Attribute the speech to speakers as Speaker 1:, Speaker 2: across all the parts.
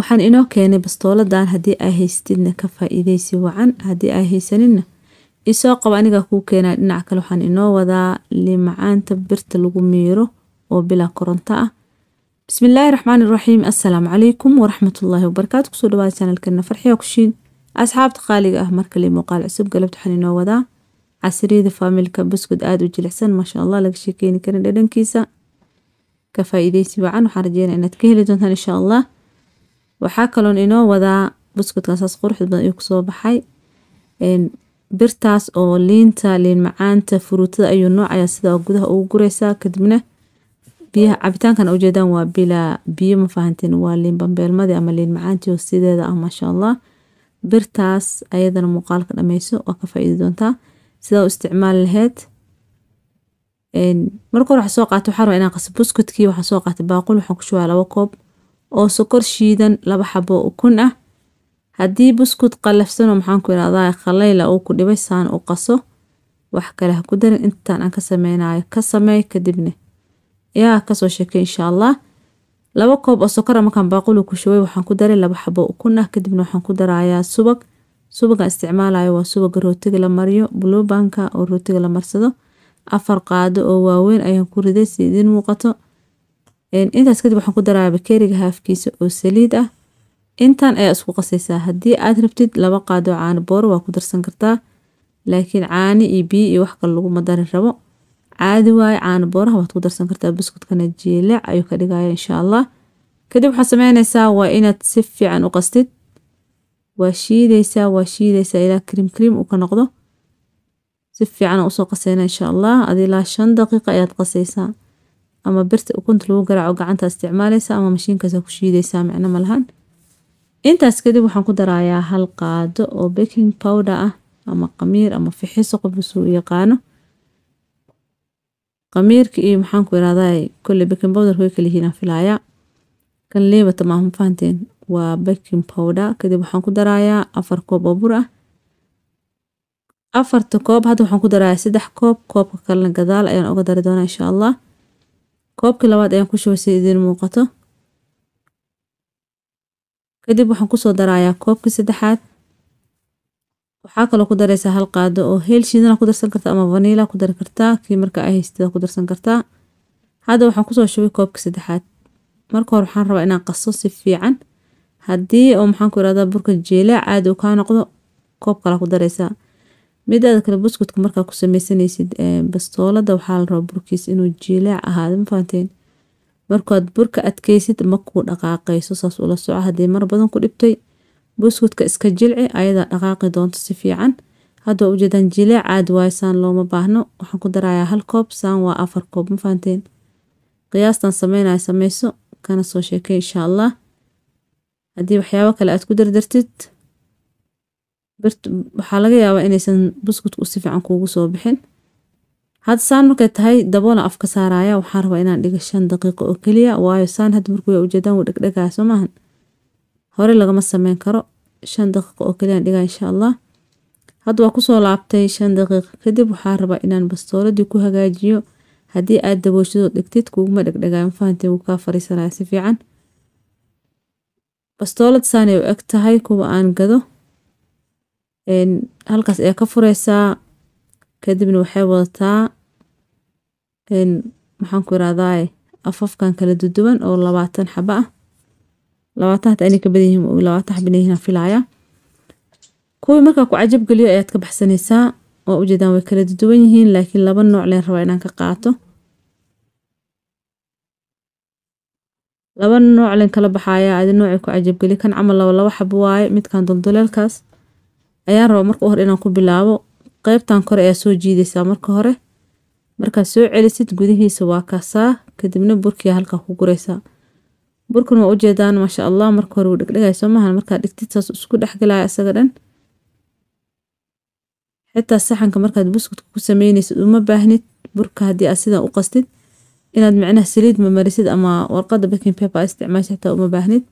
Speaker 1: waxaan إنو keenay بستولة دان هدي haystidna ka faa'iidaysi wacan haddii ay haysanina isoo qaba anigaa kuu keenaa dhinac إن waxaan inoo wadaa limacaanta birta lagu miiro oo bilaa koronto ah بسم الله الرحمن الرحيم السلام عليكم ورحمة الله وبركاته كسو دواي سنة لكنا فرحي وكشين أصحاب تقالي أهمر كلي مقال عسب قلبت إنو ودا عسري ذا فاميلكا بسكود آد وجلحسن ما شاء الله لك شيكيني كرن لدن كيسا كفا سبعان وحرجين إن تكهلي إن شاء الله waxaa kaloon inoo wadaa buskudkaasaas qurux badan uu kusoo baxay birtaas oo liinta liin macaanta furuutada ayuu noocayaa sida gudaha ugu gureysaa kadibna biyaa cabitaankan ujeedaan waa bilaa biyo mafahanteen waa liin bambeelmadii ama liin macaantii oo sideeda ah maasha allah birtaas ayadana muuqaalka dhameyso waa ka faaidi doontaa sidaa u isticmaali laheyd marka hore waxaa soo qaatay waxaa rabaa inaan qasa buskudkii waxaa soo qaatay baaqul waxaan ku shubaa laba koob oo sokor shiidan laba xabo ukun ah haddii buskud qalafsano maxaanku irahdaa khalayla ah uu ku dhibay saan u qaso wax kale ha ku darin intaan aan ka sameynayo ka sameey kadibna yaa kasoo sheekay insha allah laba koob oo sokora ah markaan baaqulu ku shubay waxaan ku daray laba xabo ukun ah kadibna waxaan ku darayaa subag subagaan isticmaalayo waa subaga rootiga la mariyo bulubanka oo rootiga la marsado afar qaado oo waaweyn ayaan ku riday si idiin muuqato intaas kadib waxaan ku darayaa bakeriga haafkiisa oo saliid ah intan ayaa isku qasaysaa haddii aad rabtid laba qaadoo caano booro waa ku darsan kartaa laakiin caani iyo biyo iyo wax kale laguma dari rabo caadi waaye caano booraha waad ku darsan kartaa buskudkana jiilac ayuu ka dhigaya insha allah kadib waxaa sameynaysaa waa inaad si fiican u qastid waa shiidaysaa waa shiidaysaa ilaa krim krim uu ka noqdo si fiican usoo qaseyna insha allah adilaa shan daqiiqa ayaad qasaysaa ama birta ukunta lagu garaaco gacanta isticmaaleysa ama mashiinkaas ku shiideysa micno malahan intaas kadib waxaan ku darayaa hal qaado oo baking powder ah ama qamiir ama fixiso qofkasuu yaqaano qamiirka iyo maxaanku irahdaa kole baking powderka way kalihiinaan filayaa kan leebata maahun fahanteen waa baking powder kadib waxaan ku darayaa afar koob oo bur ah afarta koob hadda waxaan ku darayaa saddex koob koobka kalena gadaal ayaan oga dari doonaa insha allah koobkii labaad ayaan ku shubay si idiin muuqato kadib waxaan kusoo darayaa koobkii saddexaad waxaa kaloo ku daraysaa hal qaado oo heel shiidana ku darsan karta ama vanila ku dari kartaa kii marka ay haystada ku darsan kartaa hadda waxaan kusoo shubay koobkii saddexaad marka hore waxaan rabaa inaan qaso si fiican haddii oo maxaan ku irahdaa burka jeelaa caadi u kaa noqdo koob kala ku daraysaa mideeda kale buskudka markaa ku sameysanaysid bastoolada waxaa la rabaa burkiis inuu jiilaac ahaado mafahanteen markaad burka adkeysid makuu dhaqaaqayso saas ula soco haddii mar badan ku dhibtay buskudka iska jilci ayadaa dhaqaaqi doonto si fiican hadda waa ujeedaan jiilaac caadi waayo looma baahno waxaan ku darayaa hal koob saan waa afar koob mafahanteen qiyaastan sameynaya sameyso kana soo sheekay insha allah haddii waxyaabo kale aad ku dardartid waxaa laga yaabaa inaysan buskudku si fiican kuugu soo bixin hadda saan markay tahay daboola afka saaraaya waxaan rabaa inaan dhigo shan daqiiqo oo keliya waayo saan hadda markuu yaa ujeedaan wuu dhegdhegaya soo hore lagama sameyn karo shan daqiiqo oo keliya dhigaa insha allah hadda waa kusoo laabtay shan daqiiqo kadib waxaan rabaa inaan bastooladii ku hagaajiyo haddii aad dabooshadood dhigtid kuuguma dhegdhegayo mafahanteen wuu kaa fariisanaya si fiican bastoolad saanay u eg tahay kuwa aan gado halkaas ayaa ka fureysaa kadibna waxay wadataa maxaanku ku afafkan kala duduwan oo labaatan xaba ah labaatan hata ka badan labaatan xaba inay yihiin kuwii markaa ku cajab geliyo ayaad ka baxsanaysaa waa ujeedaan way kala duduwan yihiin laakiin laba nooc leen rabaa inaan ka qaato laba nooc leen kala baxaaya adi noocay ku cajabgeli kan camal laba laba xabo waaye midkan dulduleelkaas ayaan rabaa marka hore inaan ku bilaabo qeybtan kore ayaa soo jiidaysaa marka hore markaad soo celisid gudihiisa waa kaasaa kadibna burkiyaa halkaa ku guraysaa burkan waa ujeedaan maasha allah marka hore wuu dhegdhegay soo maahan markaad dhigtid saas isku dhexgalaya isaga dhan xitaa saxanka markaad buskudka ku sameynaysid uma baahnid burka haddii aad sidan u qastid inaad micnaha saliid mamarisid ama warqadda baking paper isticmaashid xitaa uma baahnid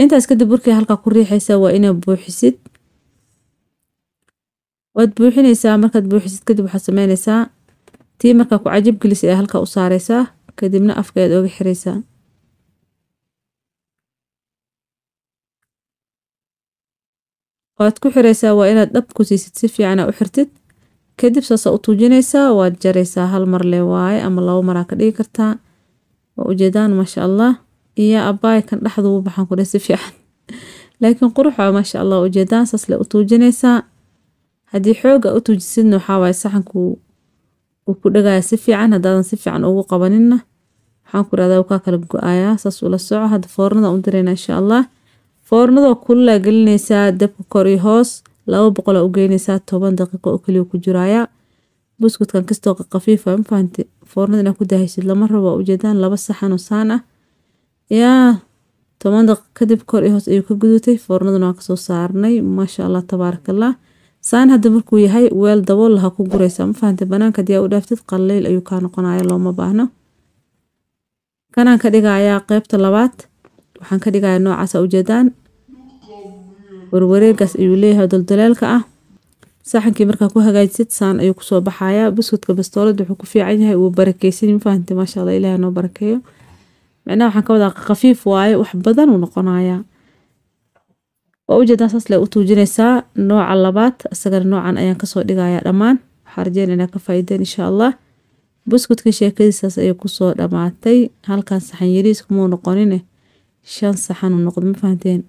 Speaker 1: intaas kadib burkii halkaa ku riixaysa waa inaad buuxisid waad buuxinaysaa markaad buuxisid kadib waxaad sameynaysaa tii markaa ku cajib gelis ee halka u saaraysaa kadibna afka aad oga xiraysaa waad ku xiraysaa waa inaad dhab ku siisid si fiicana u xirtid kadib saasa u tuujinaysaa waad jaraysaa hal mar marle waaye ama labo maraa ka dhigi kartaa waa ujeedaan maasha allah iyo abaay kan dhexduubu baxaan kudhe si fiican laakiin quruxa maasha allah ujeedaan saas le u tuujinaysaa haddii xooga u tuujisidna waxaa waaye saxanku uu ku dhagaya si fiican haddaadan si fiican ugu qabaninna waxaan ku irahdaa kaa kala go-ayaa saas ula soco hadda foornada u direynaa insha allah foornadoo kululaa gelinaysaa dabka kor iyo hoos laba boqolaa u geynaysaa toban daqiiqo oo keliya ku jiraayaa buskudkan kastoo qafiifa ah, mafahante foornada inaa ku daahaysid lama rabo ujeedaan laba saxan oo saan ah yaa toban daqiiq kadib kor iyo hoos ayuu ka gudutay foornaduna waan kasoo saarnay maasha allah tabaarakallah saan hadda markuu yahay weel dabool laha ku guraysa ma fahante banaanka hadii u dhaaftid qallayl ayuu kaa noqonaya looma baahno kanaan ka dhigayaa qeybta labaad waxaan ka dhigayaa noocaasa ujeedaan warwareegaas ayuu leeyahay doldolaalka ah saxankii markaa ku hagaajisid saan ayuu kusoo baxayaa biskuudka bastoolad wuxuu ku fiican yahay uu barakeysan mafahante maasha alla ilaah noo barakeeyo micnaha waxaan ka wadaa khafiif waaye wax badan uu noqonayaa waa ujeedan saasle u tuujinaysaa nooca labaad isagana noocan ayaan kasoo dhigayaa dhammaan waxaa rajeen inaa ka faa'iideen insha allah buskudka sheekadiisaas ayay kusoo dhammaatay halkan saxan yariis kumuu noqonine shan saxanuu noqdo ma fahanteen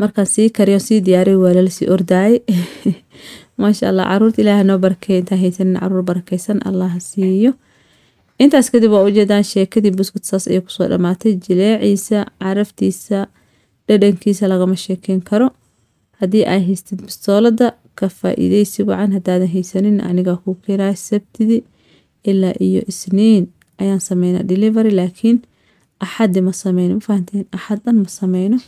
Speaker 1: markaan sii kariyo sii diyaariy waa sii ordaaye maasha allah caruurta ilaahay noo barakey intaan haysanin caruur barakeysan allaha siiyo intaas kadib waa ujeedaan sheekadii buskud saas ayay kusoo dhammaatay jileeciisa caraftiisa dhadhankiisa lagama sheekeyn karo haddii ay haystid bistoolada ka faaiideysi wacan haddaadan haysanin anigaa kuu keenaya sabtidi ilaa iyo isniin ayaan sameynaa delivery laakiin axadi ma sameyno mafahanteen axaddan ma sameyno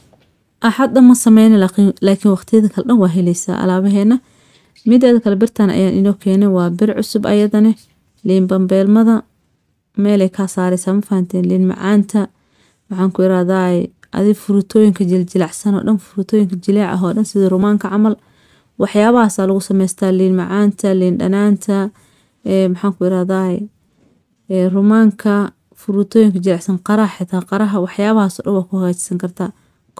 Speaker 1: axaddan ma sameyno laakiin waqtiyada kale dhan waa heleysaa alaabaheena mideeda kale birtan ayaan inoo keenay waa bir cusub ayadane liin bambeelmada meelay kaa saareysaa ma liin macaanta waxaan ku adi furutooyinka jiljilicsan oo dhan furuutooyinka jilaac ah oo dhan sida rumaanka camal waxyaabahaasa lagu sameystaa liin macaanta liin dhanaanta maxaanku irahdaa rumaanka furuutooyinka jilicsan qaraha xitaa qaraha waxyaabahaasoo dhan waa ku hagaajisan kartaa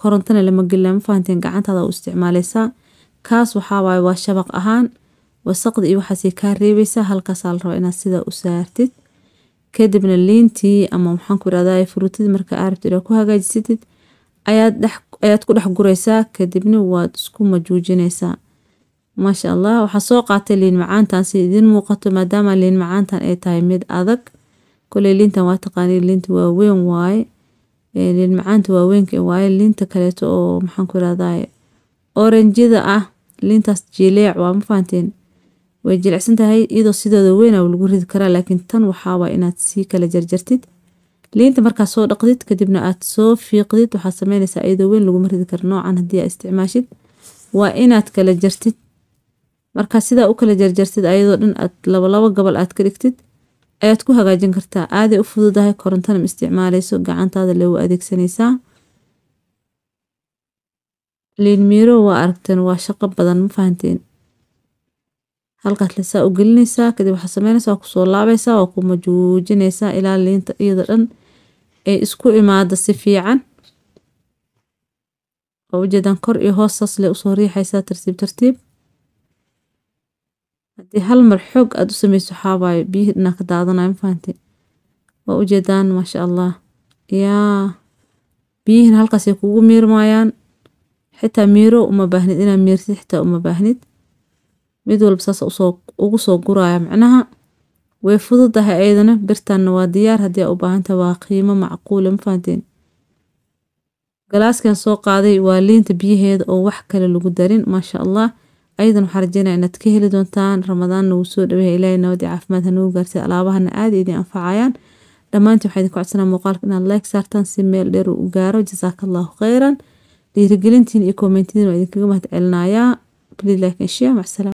Speaker 1: korontana lama gelina mafahanteen gacantaada u isticmaaleysaa kaas waxaawaay waa shabaq ahaan wasaqda iyo waxaasay kaa reebeysaa halkaasaa la rabaa inaad sidaa u saartid kadibna liintii ama maxaanku irahdaa furuutadii marka aarabto inaad ku hagaajisatid ayaad ku dhex guraysaa kadibna waad isku majuujinaysaa maasha allah waxaa soo qaatay liin macaantan si idiin muuqato maadaama liin macaantan ay tahay mid adag koley liintan waa taqaani liinta waaweyn waaye liin macaanta waaweynka waaye liinta kaleeto oo maxaanku irahdaye oranjida ah liintaas jileec waa ma way jilecsan tahay iyadoo sideeda weyna lagu ridi karaa laakiin tan waxaawaa inaad sii kala jarjartid liinta markaa soo dhaqdid kadibna aad soo fiiqdid waxaad sameyneysaa iyadoo weyn laguma ridi karo noocan haddii aa isticmaashid waa inaad kala jartid markaa sidaa u kala jarjartid ayadoo dhan aad labolabo gobol aad ka dhigtid ayaad ku hagaajin kartaa aaday u fududahay korontana ma isticmaaleyso gacantaada loogu adeegsanaysaa liinmiiro waa aragteen waa shaqo badan ma fahanteen halkaas lasaa u gelinaysaa kadib waxaad sameynaysaa waa kusoo laabaysaa waa ku majuujinaysaa ilaa liinta iyadoo dhan ay isku imaada si fiican waa ujeedaan kor iyo hoos sasle usoo riixaysaa tartiib tartiib haddii hal mar xoog aad u sameyso xaabaayo biyihii dhinaa ka daadanayo ma fahanti waa ujeedaan maasha allah yaa biyihiina halkaasay kugu miirmaayaan xitaa miiro uma baahnid inaa miirtid xitaa uma baahnid mid walba saasa usoo ugu soo guraaya macnaha Way fududahay ayadana birtana waa diyaar haddii aad u baahantahay waa qiimo macquul ah mafahanteen. Galaaskan soo qaaday waa liinta biyaheeda oo wax kale lagu darin maasha Allah. Aydan waxaan rajayna inaad ka heli doontaan Ramadaan nagu soo dhaweeya Ilaahay nawdi caafimaad hanuun gaartay alaabahana aad idin anfacayaan. Dhammaantii waxay idin ku codsanaa muuqaalka inaad like saartaan si meel dheer u gaaro jazaakallaahu khayran. Dhiirigelintiin iyo kommentiina waa idinkaga mahad celinayaa. Please like and